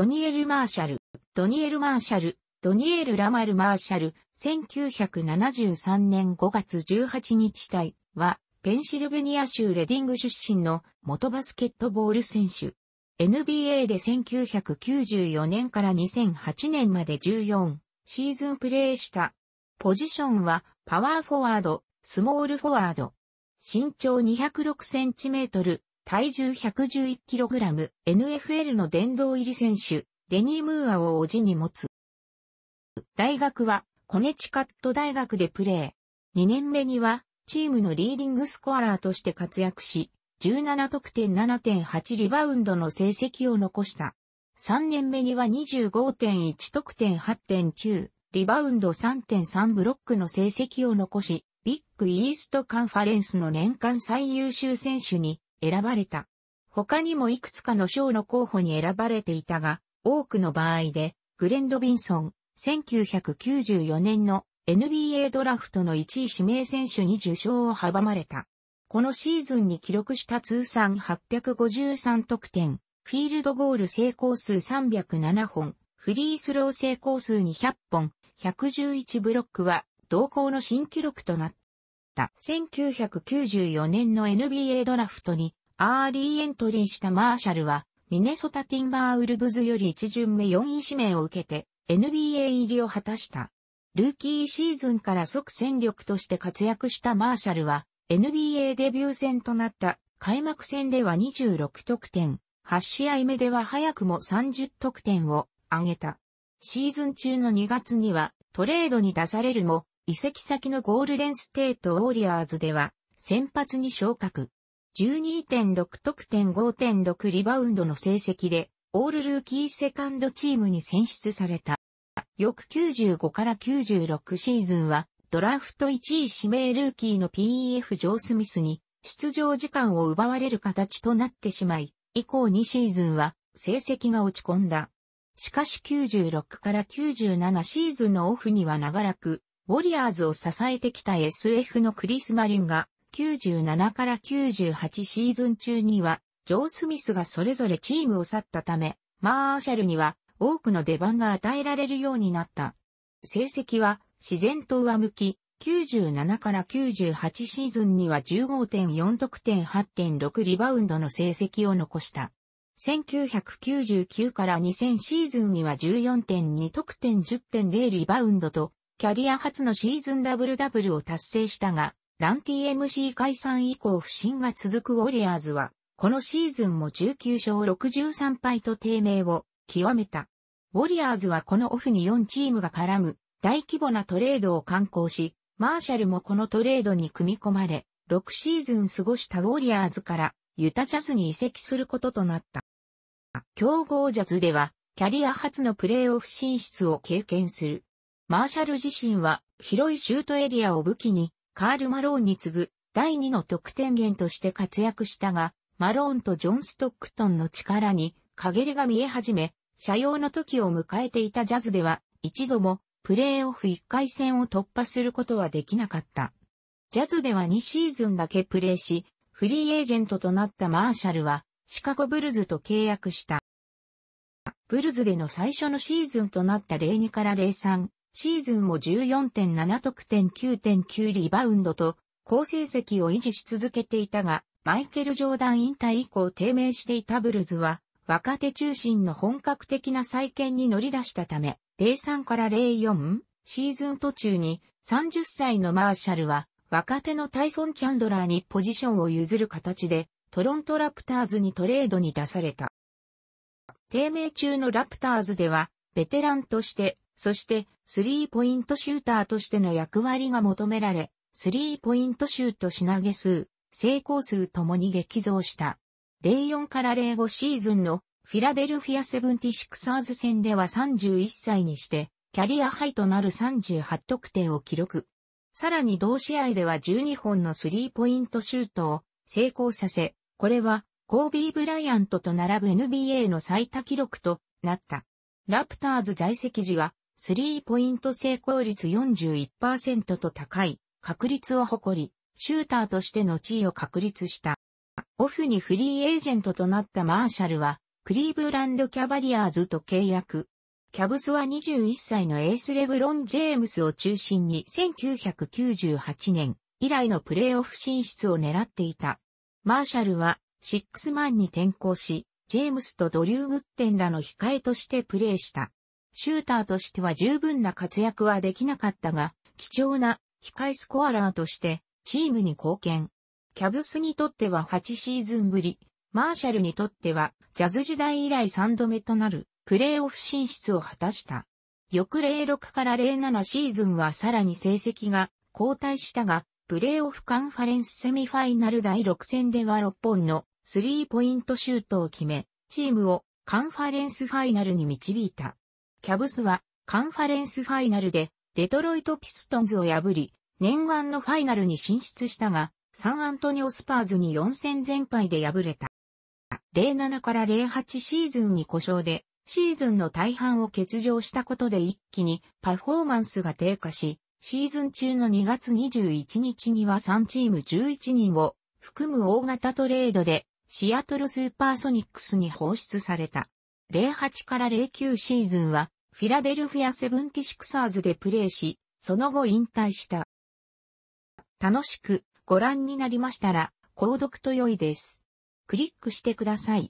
ドニエル・マーシャル、ドニエル・マーシャル、ドニエル・ラマル・マーシャル、1973年5月18日体は、ペンシルベニア州レディング出身の元バスケットボール選手。NBA で1994年から2008年まで14シーズンプレーした。ポジションはパワーフォワード、スモールフォワード。身長206センチメートル、体重 111kg、NFL の殿堂入り選手、デニー・ムーアをおじに持つ。大学は、コネチカット大学でプレー。2年目には、チームのリーディングスコアラーとして活躍し、17得点7.8リバウンドの成績を残した。3年目には25.1得点8.9、リバウンド3.3ブロックの成績を残し、ビッグイーストカンファレンスの年間最優秀選手に選ばれた。他にもいくつかの賞の候補に選ばれていたが、多くの場合で、グレン・ド・ビンソン、1994年の NBA ドラフトの1位指名選手に受賞を阻まれた。このシーズンに記録した通算853得点、フィールドゴール成功数307本、フリースロー成功数200本、111ブロックは同行の新記録となった。。1994年の NBA ドラフトにアーリーエントリーしたマーシャルは、ミネソタティンバーウルブズより1巡目4位指名を受けて NBA 入りを果たした。ルーキーシーズンから即戦力として活躍したマーシャルは、NBA デビュー戦となった開幕戦では26得点、8試合目では早くも30得点を挙げた。シーズン中の2月にはトレードに出されるも、移籍先のゴールデンステートウォーリアーズでは、先発に昇格。12.6得点5.6リバウンドの成績で、オールルーキーセカンドチームに選出された。翌95から96シーズンは、ドラフト1位指名ルーキーの PEF ジョー・スミスに出場時間を奪われる形となってしまい、以降2シーズンは成績が落ち込んだ。しかし96から97シーズンのオフには長らくウォリアーズを支えてきた SF のクリス・マリンが、97から98シーズン中には、ジョー・スミスがそれぞれチームを去ったため、マーシャルには多くの出番が与えられるようになった。成績は自然と上向き、97から98シーズンには15.4得点8.6リバウンドの成績を残した。1999から2000シーズンには14.2得点10.0リバウンドとキャリア初のシーズンダブルダブルを達成したが、ラン TMC 解散以降不振が続くウォリアーズは、このシーズンも19勝63敗と低迷を極めた。ウォリアーズはこのオフに4チームが絡む大規模なトレードを観行し、マーシャルもこのトレードに組み込まれ、6シーズン過ごしたウォリアーズからユタジャズに移籍することとなった。強豪ジャズではキャリア初のプレイオフ進出を経験する。マーシャル自身は広いシュートエリアを武器にカール・マローンに次ぐ第2の得点源として活躍したが、マローンとジョン・ストックトンの力に陰りが見え始め、社用の時を迎えていたジャズでは一度もプレーオフ1回戦を突破することはできなかった。ジャズでは2シーズンだけプレーし、フリーエージェントとなったマーシャルはシカゴブルズと契約した。ブルズでの最初のシーズンとなった02から03シーズンも14.7得点9.9リバウンドと、好成績を維持し続けていたが、マイケル・ジョーダン引退以降低迷していたブルズは、若手中心の本格的な再建に乗り出したため、03から04、シーズン途中に30歳のマーシャルは、若手のタイソン・チャンドラーにポジションを譲る形で、トロントラプターズにトレードに出された。低迷中のラプターズでは、ベテランとして、そしてスリーポイントシューターとしての役割が求められ、スリーポイントシュート品げ数、成功数ともに激増した。04から05シーズンのフィラデルフィアセブンティシクサーズ戦では31歳にして、キャリアハイとなる38得点を記録。さらに同試合では12本のスリーポイントシュートを成功させ、これはコービー・ブライアントと並ぶ NBA の最多記録となった。ラプターズ在籍時はスリーポイント成功率41%と高い確率を誇り、シューターとしての地位を確立した。オフにフリーエージェントとなったマーシャルは、クリーブランドキャバリアーズと契約。キャブスは21歳のエースレブロン・ジェームスを中心に1998年以来のプレーオフ進出を狙っていた。マーシャルはシックスマンに転向し、ジェームスとドリュー・グッテンらの控えとしてプレーした。シューターとしては十分な活躍はできなかったが、貴重な控えスコアラーとしてチームに貢献。キャブスにとっては8シーズンぶり、マーシャルにとってはジャズ時代以来3度目となるプレーオフ進出を果たした。翌06から07シーズンはさらに成績が後退したが、プレーオフカンファレンスセミファイナル第6戦では6本のスリーポイントシュートを決め、チームをカンファレンスファイナルに導いた。キャブスはカンファレンスファイナルでデトロイトピストンズを破り、念願のファイナルに進出したが、サンアントニオスパーズに4戦全敗で敗れた。07から08シーズンに故障で、シーズンの大半を欠場したことで一気にパフォーマンスが低下し、シーズン中の2月21日には3チーム11人を含む大型トレードでシアトルスーパーソニックスに放出された。08から09シーズンは、フィラデルフィアセブンティシクサーズでプレーし、その後引退した。楽しくご覧になりましたら、購読と良いです。クリックしてください。